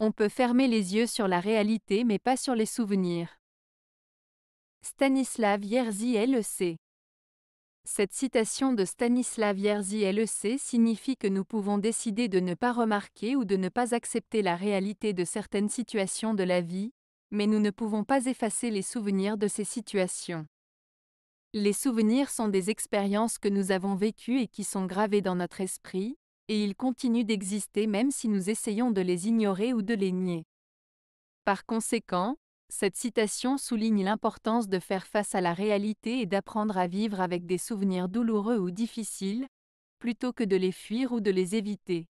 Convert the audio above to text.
On peut fermer les yeux sur la réalité mais pas sur les souvenirs. Stanislav Yerzy LEC Cette citation de Stanislav Yerzy LEC signifie que nous pouvons décider de ne pas remarquer ou de ne pas accepter la réalité de certaines situations de la vie, mais nous ne pouvons pas effacer les souvenirs de ces situations. Les souvenirs sont des expériences que nous avons vécues et qui sont gravées dans notre esprit, et ils continuent d'exister même si nous essayons de les ignorer ou de les nier. Par conséquent, cette citation souligne l'importance de faire face à la réalité et d'apprendre à vivre avec des souvenirs douloureux ou difficiles, plutôt que de les fuir ou de les éviter.